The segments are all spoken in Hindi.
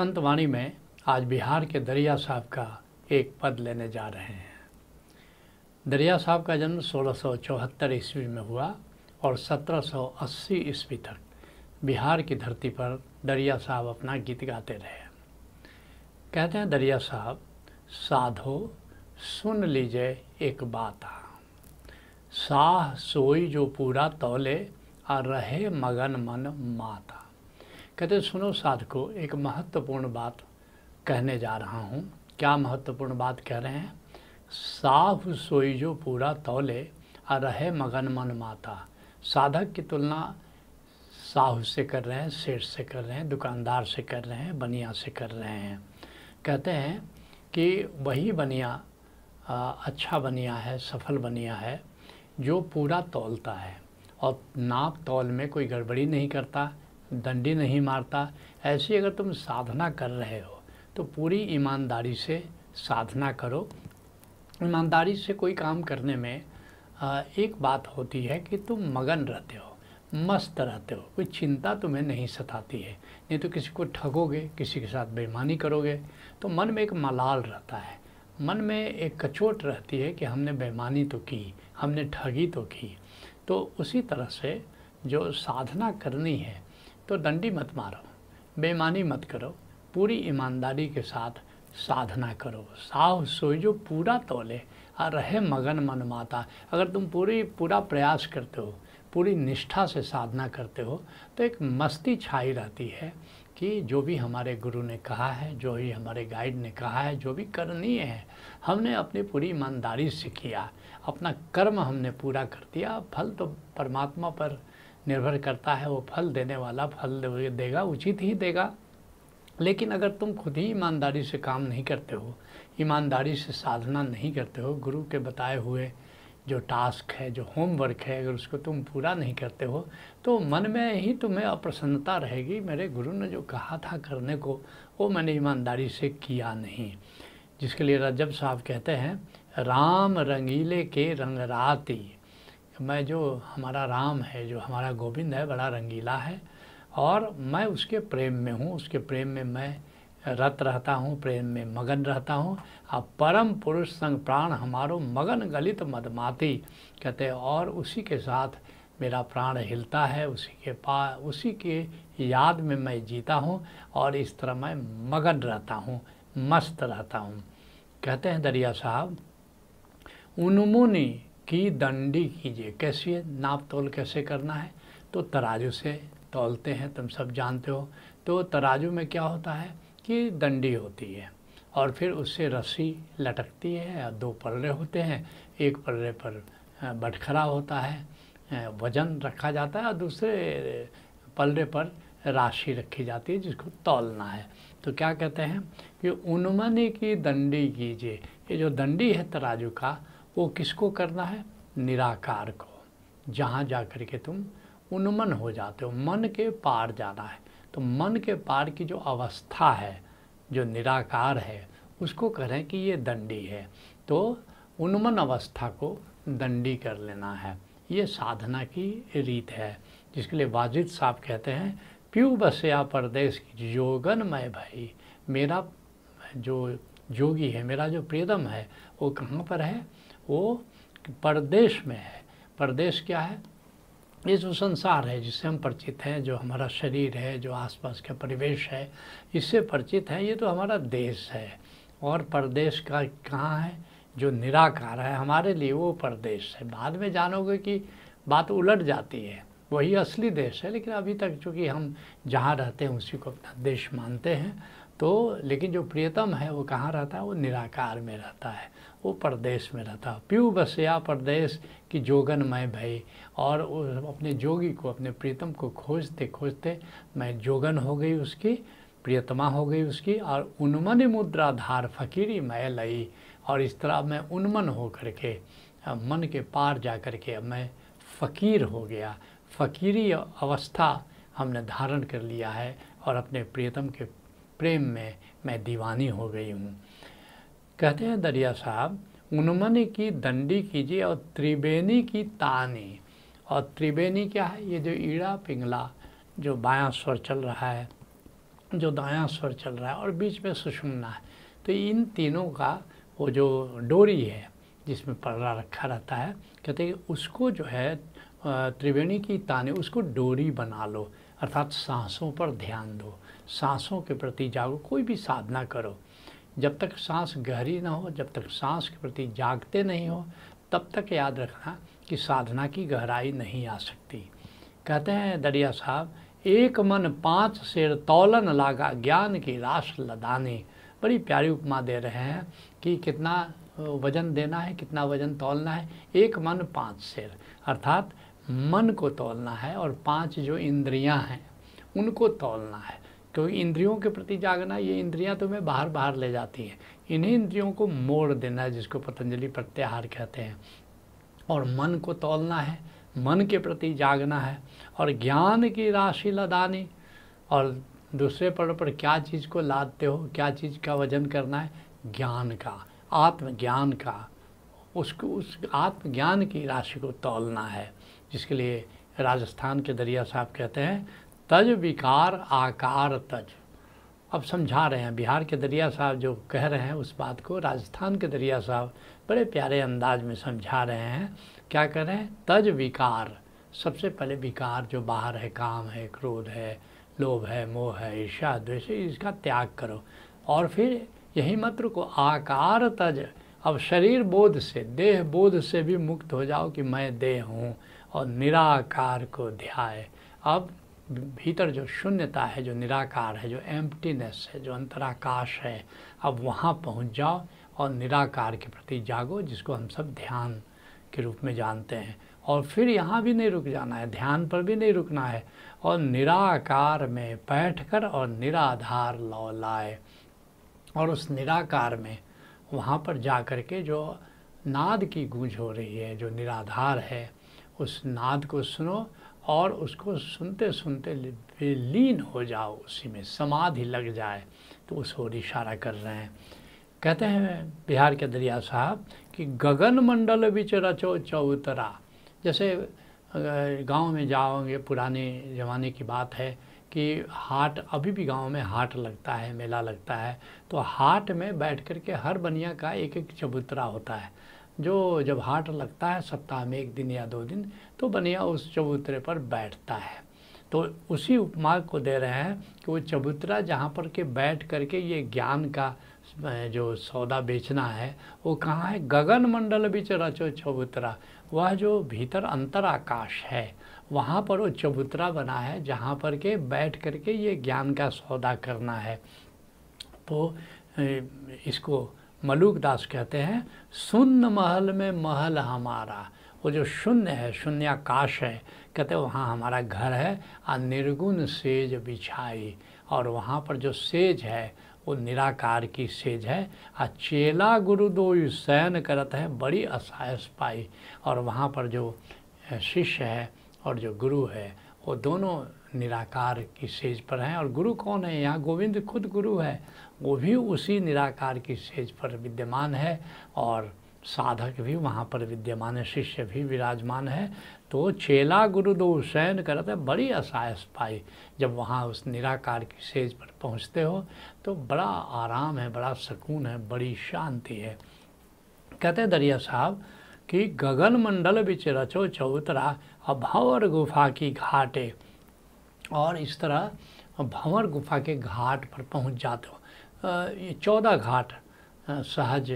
संत वाणी में आज बिहार के दरिया साहब का एक पद लेने जा रहे हैं दरिया साहब का जन्म 1674 ईस्वी में हुआ और 1780 ईस्वी तक बिहार की धरती पर दरिया साहब अपना गीत गाते रहे कहते हैं दरिया साहब साधो सुन लीजिए एक बात साह सोई जो पूरा तौले और रहे मगन मन माता कहते सुनो साधको एक महत्वपूर्ण बात कहने जा रहा हूँ क्या महत्वपूर्ण बात कह रहे हैं साफ सोई जो पूरा तौले और रहे मगन मन माता साधक की तुलना साहु से कर रहे हैं सेठ से कर रहे हैं दुकानदार से कर रहे हैं बनिया से कर रहे हैं कहते हैं कि वही बनिया अच्छा बनिया है सफल बनिया है जो पूरा तौलता है और नाप तौल में कोई गड़बड़ी नहीं करता दंडी नहीं मारता ऐसी अगर तुम साधना कर रहे हो तो पूरी ईमानदारी से साधना करो ईमानदारी से कोई काम करने में एक बात होती है कि तुम मगन रहते हो मस्त रहते हो कोई चिंता तुम्हें नहीं सताती है नहीं तो किसी को ठगोगे किसी के साथ बेईमानी करोगे तो मन में एक मलाल रहता है मन में एक कचोट रहती है कि हमने बेईमानी तो की हमने ठगी तो की तो उसी तरह से जो साधना करनी है तो डंडी मत मारो बेमानी मत करो पूरी ईमानदारी के साथ साधना करो साहु सोजो पूरा तोले और रहे मगन मन माता अगर तुम पूरी पूरा प्रयास करते हो पूरी निष्ठा से साधना करते हो तो एक मस्ती छाई रहती है कि जो भी हमारे गुरु ने कहा है जो भी हमारे गाइड ने कहा है जो भी करनी है हमने अपनी पूरी ईमानदारी से किया अपना कर्म हमने पूरा कर दिया फल तो परमात्मा पर निर्भर करता है वो फल देने वाला फल देगा उचित ही देगा लेकिन अगर तुम खुद ही ईमानदारी से काम नहीं करते हो ईमानदारी से साधना नहीं करते हो गुरु के बताए हुए जो टास्क है जो होमवर्क है अगर उसको तुम पूरा नहीं करते हो तो मन में ही तुम्हें अप्रसन्नता रहेगी मेरे गुरु ने जो कहा था करने को वो मैंने ईमानदारी से किया नहीं जिसके लिए रजब साहब कहते हैं राम रंगीले के रंगराती मैं जो हमारा राम है जो हमारा गोविंद है बड़ा रंगीला है और मैं उसके प्रेम में हूँ उसके प्रेम में मैं रत रहता हूँ प्रेम में मगन रहता हूँ अब परम पुरुष संग प्राण हमारो मगन गलित मदमाती कहते हैं और उसी के साथ मेरा प्राण हिलता है उसी के पा उसी के याद में मैं जीता हूँ और इस तरह मैं मगन रहता हूँ मस्त रहता हूँ कहते हैं दरिया साहब उन्मुनी की दंडी कीजिए कैसी है नाप तोल कैसे करना है तो तराजू से तोलते हैं तुम सब जानते हो तो तराजू में क्या होता है कि दंडी होती है और फिर उससे रस्सी लटकती है दो पर्रे होते हैं एक पर्रे पर बटखरा होता है वजन रखा जाता है और दूसरे पल्ले पर राशि रखी जाती है जिसको तोलना है तो क्या कहते हैं कि उन्मनी की दंडी कीजिए ये जो दंडी है तराजू का वो किसको करना है निराकार को जहाँ जा कर के तुम उन्मन हो जाते हो मन के पार जाना है तो मन के पार की जो अवस्था है जो निराकार है उसको कह रहे हैं कि ये दंडी है तो उन्मन अवस्था को दंडी कर लेना है ये साधना की रीत है जिसके लिए वाजिद साहब कहते हैं प्यू बसया परदेश योगन मय भाई मेरा जो योगी है मेरा जो प्रियतम है वो कहाँ पर है वो परदेश में है परदेश क्या है ये जो संसार है जिससे हम परिचित हैं जो हमारा शरीर है जो आसपास का परिवेश है इससे परिचित हैं ये तो हमारा देश है और परदेश का कहाँ है जो निराकार है हमारे लिए वो परदेश है बाद में जानोगे कि बात उलट जाती है वही असली देश है लेकिन अभी तक चूँकि हम जहाँ रहते हैं उसी को अपना देश मानते हैं तो लेकिन जो प्रियतम है वो कहाँ रहता है वो निराकार में रहता है वो परदेश में रहता प्यू बसया परदेश कि जोगन मैं भई और अपने जोगी को अपने प्रीतम को खोजते खोजते मैं जोगन हो गई उसकी प्रियतमा हो गई उसकी और उन्मन मुद्रा धार फकीरी मैं लई और इस तरह मैं उन्मन हो करके मन के पार जा करके अब मैं फ़कीर हो गया फ़कीरी अवस्था हमने धारण कर लिया है और अपने प्रियतम के प्रेम में मैं दीवानी हो गई हूँ कहते हैं दरिया साहब उन्मन की दंडी कीजिए और त्रिवेणी की तानी और त्रिवेणी क्या है ये जो ईड़ा पिंगला जो बायां स्वर चल रहा है जो दायां स्वर चल रहा है और बीच में सुषुमना है तो इन तीनों का वो जो डोरी है जिसमें पर्रा रखा रहता है कहते हैं उसको जो है त्रिवेणी की ताने उसको डोरी बना लो अर्थात सांसों पर ध्यान दो सांसों के प्रति जागो कोई भी साधना करो जब तक सांस गहरी ना हो जब तक सांस के प्रति जागते नहीं हो तब तक याद रखना कि साधना की गहराई नहीं आ सकती कहते हैं दरिया साहब एक मन पांच शेर तौलन लागा ज्ञान की रास लदाने बड़ी प्यारी उपमा दे रहे हैं कि कितना वजन देना है कितना वजन तोलना है एक मन पांच शेर अर्थात मन को तोलना है और पांच जो इंद्रियां हैं उनको तोलना है क्योंकि इंद्रियों के प्रति जागना ये इंद्रियां तुम्हें बाहर बाहर ले जाती हैं इन्हीं इंद्रियों को मोड़ देना है जिसको पतंजलि प्रत्याहार कहते हैं और मन को तोलना है मन के प्रति जागना है और ज्ञान की राशि लदानी और दूसरे पड़ पर क्या चीज़ को लादते हो क्या चीज़ का वजन करना है ज्ञान का आत्मज्ञान का उसको उस आत्मज्ञान की राशि को तोलना है जिसके लिए राजस्थान के दरिया साहब कहते हैं तज विकार आकार तज अब समझा रहे हैं बिहार के दरिया साहब जो कह रहे हैं उस बात को राजस्थान के दरिया साहब बड़े प्यारे अंदाज में समझा रहे हैं क्या कह रहे हैं तज विकार सबसे पहले विकार जो बाहर है काम है क्रोध है लोभ है मोह है ईर्षा द्वेष इसका त्याग करो और फिर यही मंत्र को आकार तज अब शरीर बोध से देह बोध से भी मुक्त हो जाओ कि मैं देह हूँ और निराकार को ध्याय अब भीतर जो शून्यता है जो निराकार है जो एम्प्टीनेस है जो अंतराकाश है अब वहाँ पहुँच जाओ और निराकार के प्रति जागो जिसको हम सब ध्यान के रूप में जानते हैं और फिर यहाँ भी नहीं रुक जाना है ध्यान पर भी नहीं रुकना है और निराकार में बैठकर और निराधार लौ लाए और उस निराकार में वहाँ पर जा कर के जो नाद की गूंज हो रही है जो निराधार है उस नाद को सुनो और उसको सुनते सुनते लीन हो जाओ उसी में समाधि लग जाए तो उसको इशारा कर रहे हैं कहते हैं बिहार के दरिया साहब कि गगन मंडल बिच रचो चौतरा जैसे गांव में जाओगे पुराने ज़माने की बात है कि हाट अभी भी गांव में हाट लगता है मेला लगता है तो हाट में बैठ कर के हर बनिया का एक एक चबूतरा होता है जो जब हाट लगता है सप्ताह में एक दिन या दो दिन तो बनिया उस चबूतरे पर बैठता है तो उसी उपमा को दे रहे हैं कि वो चबूतरा जहाँ पर के बैठ करके ये ज्ञान का जो सौदा बेचना है वो कहाँ है गगन मंडल बीच रचो चबूतरा वह जो भीतर अंतर आकाश है वहाँ पर वो चबूतरा बना है जहाँ पर के बैठ करके ये ज्ञान का सौदा करना है तो इसको मलूक दास कहते हैं शून्य महल में महल हमारा वो जो शून्य है शून्यकाश है कहते हैं वहाँ हमारा घर है आ निर्गुण सेज बिछाई और वहाँ पर जो सेज है वो निराकार की सेज है आ चेला गुरु दो शयन करत है बड़ी असायस पाई और वहाँ पर जो शिष्य है और जो गुरु है वो दोनों निराकार की सेज पर हैं और गुरु कौन है यहाँ गोविंद खुद गुरु है वो भी उसी निराकार की सेज पर विद्यमान है और साधक भी वहाँ पर विद्यमान है शिष्य भी विराजमान है तो चेला गुरु दो शयन करते बड़ी असायस पाई जब वहाँ उस निराकार की सेज पर पहुँचते हो तो बड़ा आराम है बड़ा सुकून है बड़ी शांति है कहते दरिया साहब कि गगन मंडल बिच रचो चौतरा अभावर गुफा की घाटे और इस तरह भंवर गुफा के घाट पर पहुंच जाते हो ये चौदह घाट सहज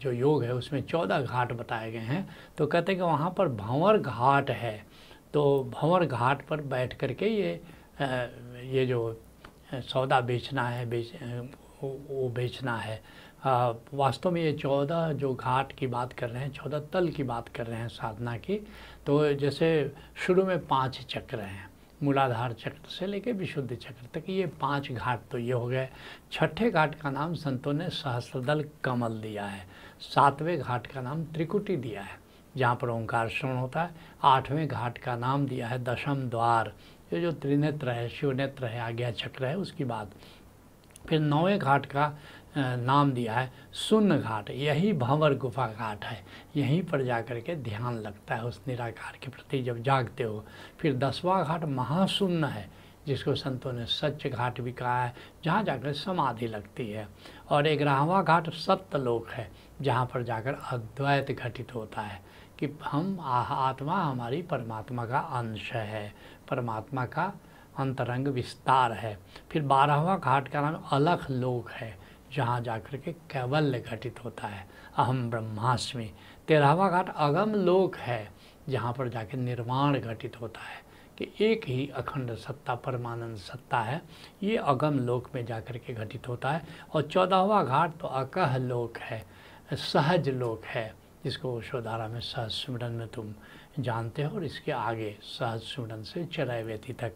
जो योग है उसमें चौदह घाट बताए गए हैं तो कहते हैं कि वहाँ पर भंवर घाट है तो भंवर घाट पर बैठ कर के ये ये जो सौदा बेचना है बेच वो बेचना है वास्तव में ये चौदह जो घाट की बात कर रहे हैं चौदह तल की बात कर रहे हैं साधना की तो जैसे शुरू में पांच चक्र हैं मूलाधार चक्र से लेकर विशुद्ध चक्र तक ये पांच घाट तो ये हो गए छठे घाट का नाम संतों ने सहस्रदल कमल दिया है सातवें घाट का नाम त्रिकुटी दिया है जहाँ पर ओंकार श्रवण होता है आठवें घाट का नाम दिया है दशम द्वार ये जो त्रिनेत्र है शिवनेत्र है आज्ञा चक्र है उसकी बात फिर नौवें घाट का नाम दिया है सुन्न घाट यही भंवर गुफा घाट है यहीं पर जाकर के ध्यान लगता है उस निराकार के प्रति जब जागते हो फिर दसवा घाट महाशून्य है जिसको संतों ने सच घाट भी कहा है जहाँ जाकर समाधि लगती है और एक ग्रहवा घाट सत्यलोक है जहाँ पर जाकर अद्वैत घटित होता है कि हम आत्मा हमारी परमात्मा का अंश है परमात्मा का अंतरंग विस्तार है फिर बारहवा घाट का नाम अलख लोक है जहाँ जाकर के कैवल्य घटित होता है अहम ब्रह्मास्मि तेरहवा घाट अगम लोक है जहाँ पर जाके निर्वाण घटित होता है कि एक ही अखंड सत्ता परमानंद सत्ता है ये अगम लोक में जाकर के घटित होता है और चौदहवा घाट तो अकह लोक है सहज लोक है जिसको शोधारा में सहज सुमरन में तुम जानते हो और इसके आगे सहज सुमरन से चरय व्यति तक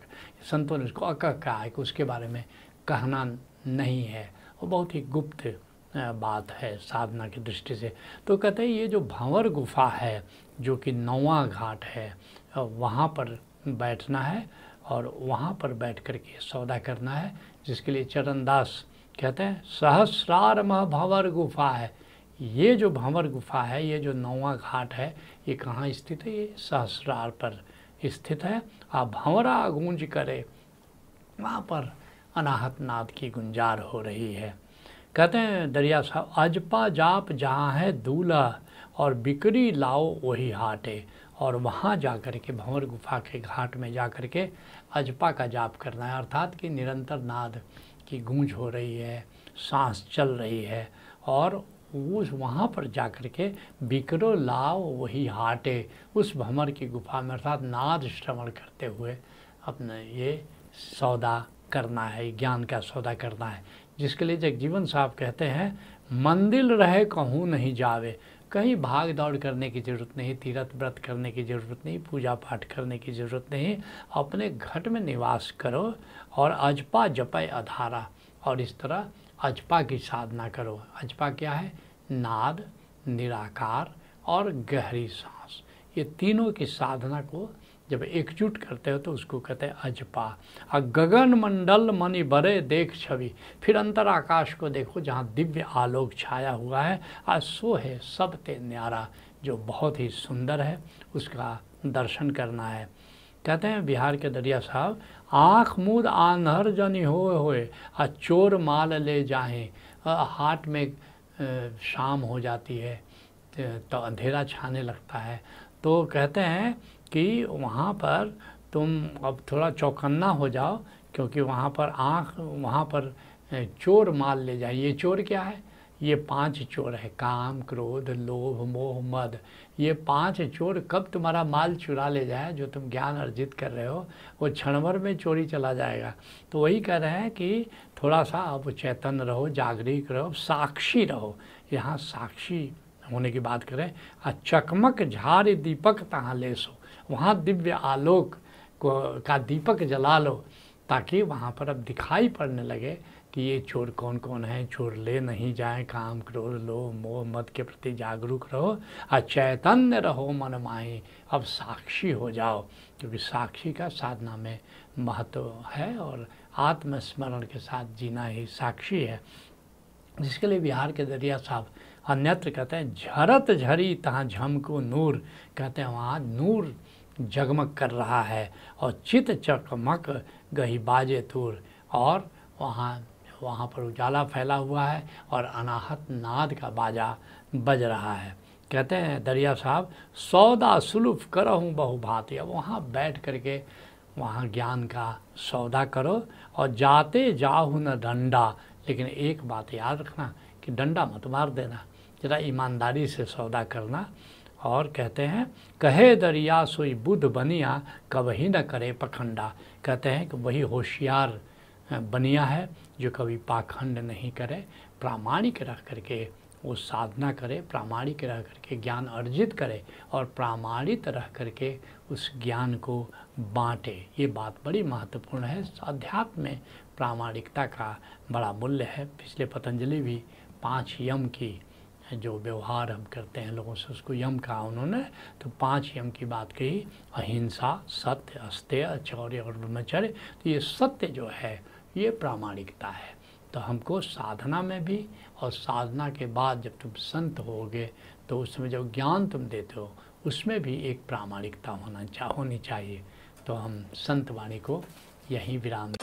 संतों ने इसको अकह कहा है कि उसके बारे में कहना नहीं है वो बहुत ही गुप्त बात है साधना की दृष्टि से तो कहते हैं ये जो भंवर गुफा है जो कि नौवा घाट है वहाँ पर बैठना है और वहाँ पर बैठ कर के सौदा करना है जिसके लिए चरणदास कहते हैं सहस्रार मह भंवर गुफा है ये जो भंवर गुफा है ये जो नौवा घाट है ये कहाँ स्थित है ये सहस्रार पर स्थित है आप भंवरा गूंज करे वहाँ पर अनाहत नाद की गुंजार हो रही है कहते हैं दरिया साहब अजपा जाप जहाँ है दूल्हा और बिक्री लाओ वही हाटे और वहाँ जा कर के भंवर गुफा के घाट में जा कर के अजपा का जाप करना है अर्थात कि निरंतर नाद की गूंज हो रही है सांस चल रही है और उस वहाँ पर जा कर के बिकरो लाओ वही हाटे उस भंवर की गुफा में अर्थात नाद श्रवण करते हुए अपने ये सौदा करना है ज्ञान का सौदा करना है जिसके लिए जगजीवन साहब कहते हैं मंदिर रहे कहूँ नहीं जावे कहीं भाग दौड़ करने की ज़रूरत नहीं तीर्थ व्रत करने की ज़रूरत नहीं पूजा पाठ करने की ज़रूरत नहीं अपने घट में निवास करो और अजपा जपय अधारा और इस तरह अजपा की साधना करो अजपा क्या है नाद निराकार और गहरी सांस ये तीनों की साधना को जब एकजुट करते हो तो उसको कहते हैं अजपा और गगन मंडल मणि बड़े देख छवि फिर अंतर आकाश को देखो जहाँ दिव्य आलोक छाया हुआ है और सो है सब ते न्यारा जो बहुत ही सुंदर है उसका दर्शन करना है कहते हैं बिहार के दरिया साहब आँख मुद आंधर जनी हो होए आ चोर माल ले जाए हाट में शाम हो जाती है तो अंधेरा छाने लगता है तो कहते हैं कि वहाँ पर तुम अब थोड़ा चौकन्ना हो जाओ क्योंकि वहाँ पर आँख वहाँ पर चोर माल ले जाए ये चोर क्या है ये पांच चोर है काम क्रोध लोभ मोह मद ये पांच चोर कब तुम्हारा माल चुरा ले जाए जो तुम ज्ञान अर्जित कर रहे हो वो क्षणभर में चोरी चला जाएगा तो वही कह रहे हैं कि थोड़ा सा अब चैतन्य रहो जागरूक रहो साक्षी रहो यहाँ साक्षी होने की बात करें चकमक झार दीपक तहाँ ले सो वहाँ दिव्य आलोक को का दीपक जला लो ताकि वहाँ पर अब दिखाई पड़ने लगे कि ये चोर कौन कौन है चोर ले नहीं जाए काम क्रोध लो मोह मत के प्रति जागरूक रहो और चैतन्य रहो मन माही अब साक्षी हो जाओ क्योंकि साक्षी का साधना में महत्व है और आत्मस्मरण के साथ जीना ही साक्षी है जिसके लिए बिहार के दरिया साहब अन्यत्र कहते हैं झरत झरी तहाँ झमको नूर कहते हैं वहाँ नूर जगमग कर रहा है और चित चकमक गही बाजे तुर और वहाँ वहाँ पर उजाला फैला हुआ है और अनाहत नाद का बाजा बज रहा है कहते हैं दरिया साहब सौदा सुलुफ करो हूँ बहुभात या वहाँ बैठ करके वहाँ ज्ञान का सौदा करो और जाते जाहु न डंडा लेकिन एक बात याद रखना कि डंडा मत मार देना ज़रा ईमानदारी से सौदा करना और कहते हैं कहे दरिया सोई बुद्ध बनिया कभी न करे पखंडा कहते हैं कि वही होशियार बनिया है जो कभी पाखंड नहीं करे प्रामाणिक रह करके वो साधना करे प्रामाणिक रह करके ज्ञान अर्जित करे और प्रामाणित रह करके उस ज्ञान को बांटे ये बात बड़ी महत्वपूर्ण है अध्यात्म में प्रामाणिकता का बड़ा मूल्य है पिछले पतंजलि भी पाँच यम की जो व्यवहार हम करते हैं लोगों से उसको यम कहा उन्होंने तो पांच यम की बात कही अहिंसा सत्य अस्त्य अचौर्य और ब्रह्मचर्य तो ये सत्य जो है ये प्रामाणिकता है तो हमको साधना में भी और साधना के बाद जब तुम संत होगे तो उसमें जब ज्ञान तुम देते हो उसमें भी एक प्रामाणिकता होना चा, होनी चाहिए तो हम संत वाणी को यहीं विराम